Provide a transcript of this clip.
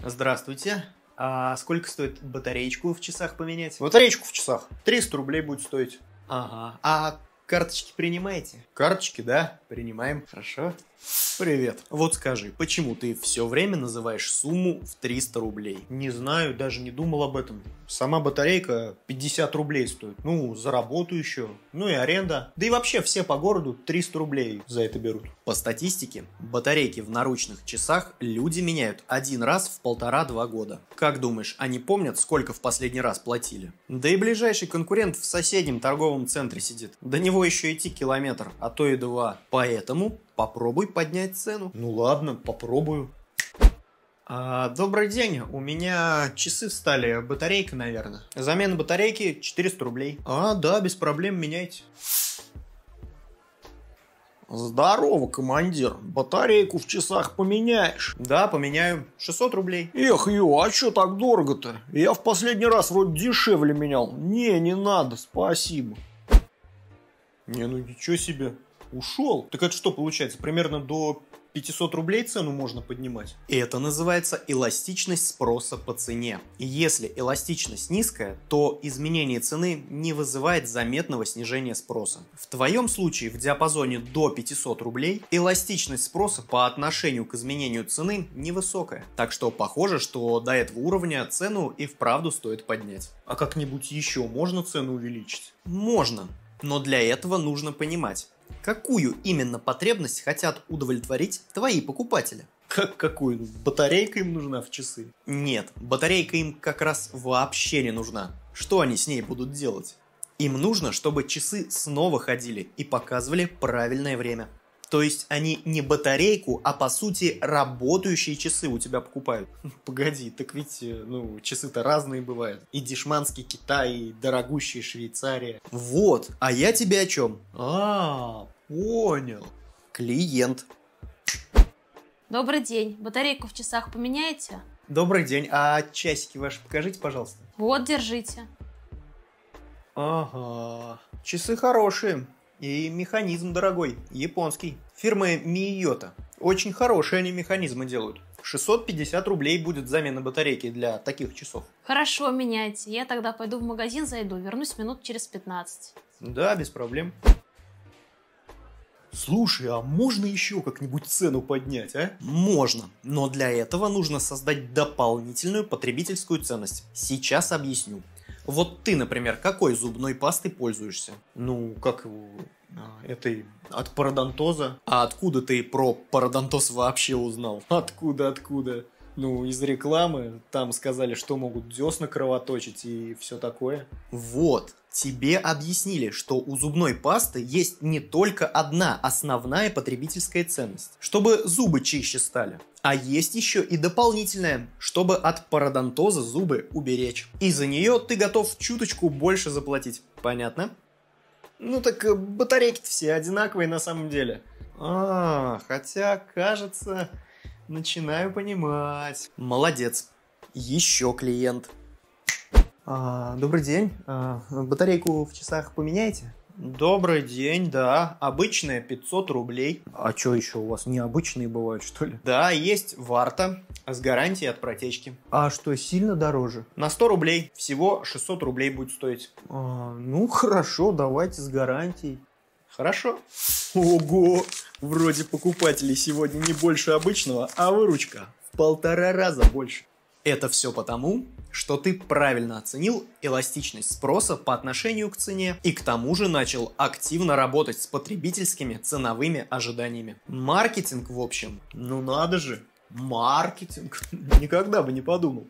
Здравствуйте. А сколько стоит батареечку в часах поменять? Батареечку в часах. 300 рублей будет стоить. Ага. А карточки принимаете? Карточки, да, принимаем. Хорошо. Привет. Вот скажи, почему ты все время называешь сумму в 300 рублей? Не знаю, даже не думал об этом. Сама батарейка 50 рублей стоит. Ну, за работу еще. Ну и аренда. Да и вообще все по городу 300 рублей за это берут. По статистике, батарейки в наручных часах люди меняют один раз в полтора-два года. Как думаешь, они помнят, сколько в последний раз платили? Да и ближайший конкурент в соседнем торговом центре сидит. До него еще идти километр, а то и два. Поэтому попробуй поднять цену. Ну ладно, попробую. А, добрый день, у меня часы встали, батарейка, наверное. Замена батарейки 400 рублей. А, да, без проблем меняйте. Здорово, командир. Батарейку в часах поменяешь? Да, поменяю. 600 рублей. Эх, ё, а чё так дорого-то? Я в последний раз вроде дешевле менял. Не, не надо, спасибо. Не, ну ничего себе ушел. Так это что получается? Примерно до 500 рублей цену можно поднимать. И это называется эластичность спроса по цене. И если эластичность низкая, то изменение цены не вызывает заметного снижения спроса. В твоем случае в диапазоне до 500 рублей эластичность спроса по отношению к изменению цены невысокая. Так что похоже, что до этого уровня цену и вправду стоит поднять. А как-нибудь еще можно цену увеличить? Можно. Но для этого нужно понимать, Какую именно потребность хотят удовлетворить твои покупатели? Как какую? Батарейка им нужна в часы? Нет, батарейка им как раз вообще не нужна. Что они с ней будут делать? Им нужно, чтобы часы снова ходили и показывали правильное время. То есть они не батарейку, а по сути работающие часы у тебя покупают. Погоди, так ведь, э, ну, часы-то разные бывают. И дешманский Китай, и дорогущая Швейцария. Вот, а я тебе о чем? А, понял. Клиент. Добрый день. Батарейку в часах поменяете? Добрый день. А часики ваши покажите, пожалуйста. Вот, держите. Ага. Часы хорошие. И механизм дорогой, японский, фирмы Miyota. Очень хорошие они механизмы делают. 650 рублей будет замена батарейки для таких часов. Хорошо, меняйте. Я тогда пойду в магазин зайду, вернусь минут через 15. Да, без проблем. Слушай, а можно еще как-нибудь цену поднять, а? Можно, но для этого нужно создать дополнительную потребительскую ценность. Сейчас объясню. Вот ты, например, какой зубной пастой пользуешься? Ну, как его а, этой от пародонтоза. А откуда ты про пародонтоз вообще узнал? Откуда, откуда? ну, из рекламы, там сказали, что могут десна кровоточить и все такое. Вот, тебе объяснили, что у зубной пасты есть не только одна основная потребительская ценность, чтобы зубы чище стали. А есть еще и дополнительная, чтобы от пародонтоза зубы уберечь. И за нее ты готов чуточку больше заплатить. Понятно? Ну так э, батарейки все одинаковые на самом деле. А, хотя, кажется, Начинаю понимать. Молодец. Еще клиент. А, добрый день. А, батарейку в часах поменяете? Добрый день, да. Обычная 500 рублей. А что еще у вас, необычные бывают, что ли? Да, есть варта с гарантией от протечки. А что, сильно дороже? На 100 рублей. Всего 600 рублей будет стоить. А, ну, хорошо, давайте с гарантией. Хорошо. Ого, Вроде покупателей сегодня не больше обычного, а выручка в полтора раза больше. Это все потому, что ты правильно оценил эластичность спроса по отношению к цене и к тому же начал активно работать с потребительскими ценовыми ожиданиями. Маркетинг, в общем. Ну надо же, маркетинг. Никогда бы не подумал.